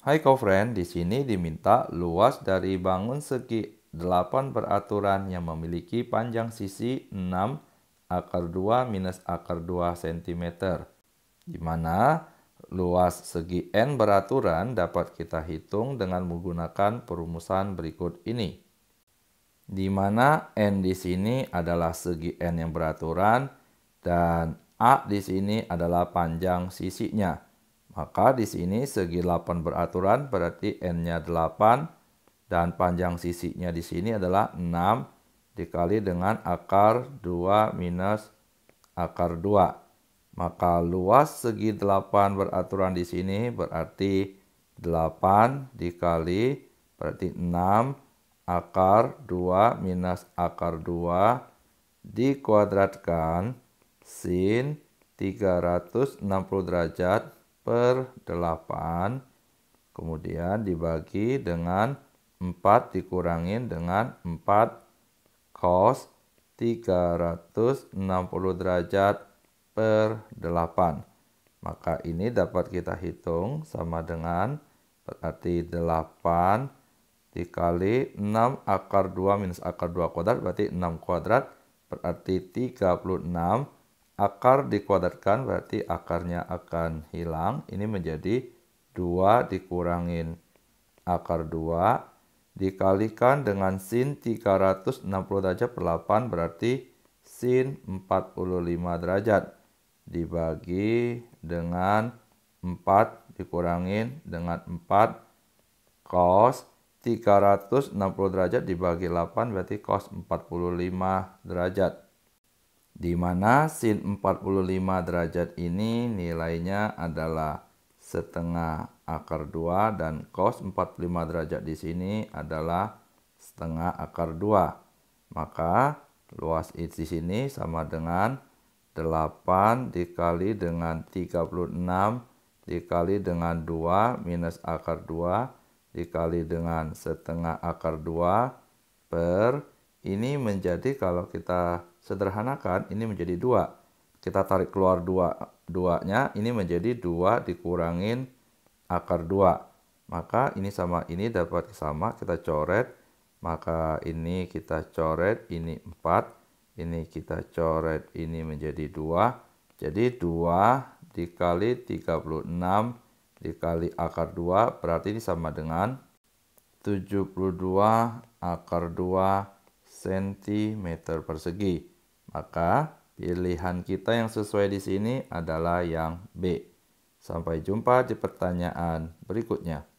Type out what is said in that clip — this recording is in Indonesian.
Hai kofren, di sini diminta luas dari bangun segi 8 beraturan yang memiliki panjang sisi 6 akar 2 minus akar 2 cm. Di mana luas segi n beraturan dapat kita hitung dengan menggunakan perumusan berikut ini. Di mana n di sini adalah segi n yang beraturan dan a di sini adalah panjang sisinya. Maka di sini segi 8 beraturan berarti n-nya 8 dan panjang sisinya di sini adalah 6 dikali dengan akar 2 minus akar 2. Maka luas segi 8 beraturan di sini berarti 8 dikali berarti 6 akar 2 minus akar 2 dikuadratkan sin 360 derajat per 8 kemudian dibagi dengan 4 dikurangin dengan 4 cos 360 derajat per 8 maka ini dapat kita hitung sama dengan berarti 8 dikali 6 akar 2 minus akar 2 kuadrat berarti 6 kuadrat berarti 36 akar dikuadratkan berarti akarnya akan hilang. Ini menjadi 2 dikurangin akar 2 dikalikan dengan sin 360 derajat per 8 berarti sin 45 derajat dibagi dengan 4 dikurangin dengan 4 cos 360 derajat dibagi 8 berarti cos 45 derajat di mana sin 45 derajat ini nilainya adalah setengah akar 2 dan cos 45 derajat di sini adalah setengah akar 2. Maka luas di sini sama dengan 8 dikali dengan 36 dikali dengan 2 minus akar 2 dikali dengan setengah akar 2 per ini menjadi kalau kita sederhanakan ini menjadi dua kita tarik keluar dua duanya ini menjadi dua dikurangin akar dua maka ini sama ini dapat sama kita coret maka ini kita coret ini empat ini kita coret ini menjadi dua jadi dua dikali 36 dikali akar 2 berarti ini sama dengan 72 akar 2 cm persegi. Maka pilihan kita yang sesuai di sini adalah yang B. Sampai jumpa di pertanyaan berikutnya.